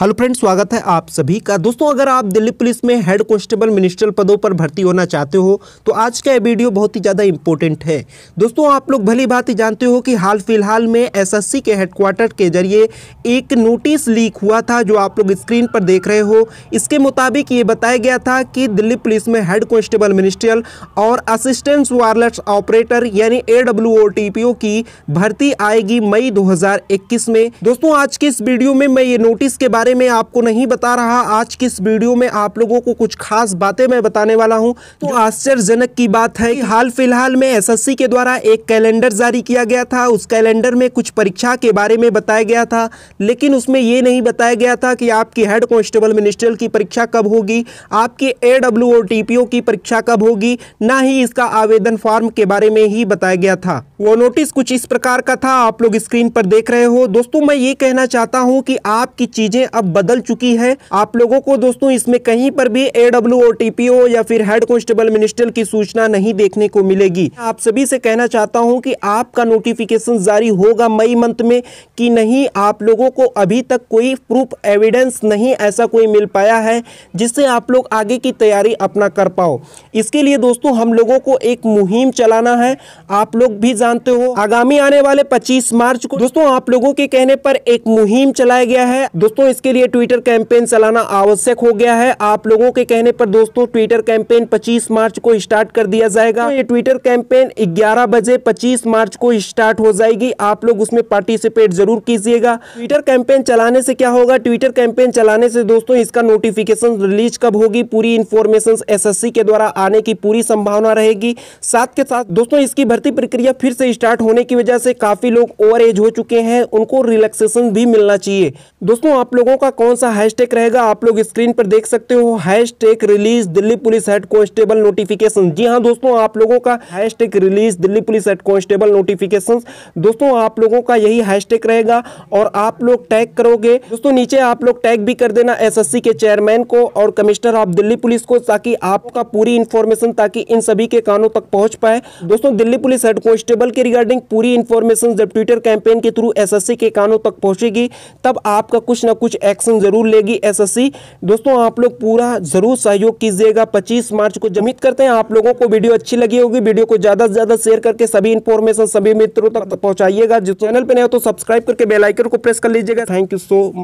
hello friend स्वागत है आप सभी का दोस्तों अगर आप दिल्ली पुलिस में हेड कांस्टेबल मिनिस्टर पदों पर भर्ती होना चाहते हो तो आज का यह वीडियो बहुत ही ज़्यादा इंपॉर्टेंट है दोस्तों आप लोग भली भांति जानते हो कि हाल फिलहाल में एसएससी के हेडक्वार्टर के जरिए एक नोटिस लीक हुआ था जो आप लोग स्क्रीन पर देख रहे हो इसके मुताबिक ये बताया गया था कि दिल्ली पुलिस में हेड कॉन्स्टेबल मिनिस्ट्रियल और असिस्टेंट वायरलेस ऑपरेटर यानी ए की भर्ती आएगी मई दो में दोस्तों आज के इस वीडियो में मैं ये नोटिस के बारे बारे में आपको नहीं बता रहा आज की इस वीडियो में आप लोगों को कुछ खास बातें मैं बताने वाला हूँ तो आश्चर्यजनक की बात है कि हाल फिलहाल में एसएससी के द्वारा एक कैलेंडर जारी किया गया था उस कैलेंडर में कुछ परीक्षा के बारे में बताया गया था लेकिन उसमें ये नहीं बताया गया था कि आपकी हेड कॉन्स्टेबल मिनिस्टर की परीक्षा कब होगी आपकी ए डब्ल्यू की परीक्षा कब होगी ना ही इसका आवेदन फॉर्म के बारे में ही बताया गया था वो नोटिस कुछ इस प्रकार का था आप लोग स्क्रीन पर देख रहे हो दोस्तों मैं ये कहना चाहता हूँ कि आपकी चीज़ें अब बदल चुकी है आप लोगों को दोस्तों इसमें कहीं पर भी ए डब्ल्यू या फिर हेड कॉन्स्टेबल मिनिस्टर की सूचना नहीं देखने को मिलेगी आप सभी से कहना चाहता हूँ कि आपका नोटिफिकेशन जारी होगा मई मंथ में कि नहीं आप लोगों को अभी तक कोई प्रूफ एविडेंस नहीं ऐसा कोई मिल पाया है जिससे आप लोग आगे की तैयारी अपना कर पाओ इसके लिए दोस्तों हम लोगों को एक मुहिम चलाना है आप लोग भी जानते हो आगामी आने वाले 25 मार्च को दोस्तों आप लोगों के कहने पर एक मुहिम चलाया गया है दोस्तों इसके लिए ट्विटर कैंपेन चलाना आवश्यक हो गया है आप लोगों के कहने पर दोस्तों ट्विटर कैंपेन पच्चीस मार्च को स्टार्ट कर दिया जाएगा तो ये ट्विटर कैंपेन ग्यारह बजे पच्चीस मार्च को स्टार्ट हो जाएगी आप लोग उसमें पार्टिसिपेट जरूर कीजिएगा ट्विटर कैंपेन चलाने से क्या होगा ट्विटर कैंपेन चलाने से दोस्तों इसका नोटिफिकेशन रिलीज कब होगी पूरी इन्फॉर्मेशन एस के द्वारा आने की पूरी संभावना रहेगी साथ के साथ दोस्तों इसकी भर्ती प्रक्रिया फिर से स्टार्ट होने की वजह से काफ़ी लोग ओवर एज हो चुके हैं उनको रिलैक्सेशन भी मिलना चाहिए दोस्तों आप लोगों का कौन सा हैशटैग रहेगा आप लोग स्क्रीन पर देख सकते हो hashtag release Delhi police head constable notification जी हाँ दोस्तों आप लोगों का hashtag release Delhi police head constable notification दोस्तों आप लोगों का यही हैशटैग रहेगा और आप लोग टैग करोगे दोस्तों नीचे आप लोग टैग भी कर देना एस के चेयरमैन को और कमिश्नर ऑफ दिल्ली पुलिस को ताकि आपका पूरी इन्फॉर्मेशन ताकि इन सभी के कानों तक पहुंच पाए दोस्तों Delhi police head constable portal के रिगार्डिंग पूरी इन्फॉर्मेशन जब ट्विटर कैंपेन के थ्रू एसएससी के कानों तक पहुंचेगी तब आपका कुछ ना कुछ एक्शन जरूर लेगी एसएससी दोस्तों आप लोग पूरा जरूर सहयोग कीजिएगा पच्चीस मार्च को जमित करते हैं आप लोगों को वीडियो अच्छी लगी होगी वीडियो को ज़्यादा से ज़्यादा शेयर करके सभी इन्फॉर्मेशन सभी मित्रों तक पहुँचाइएगा जो चैनल पर नहीं हो तो सब्सक्राइब करके बेलाइकन को प्रेस कर लीजिएगा थैंक यू सो मच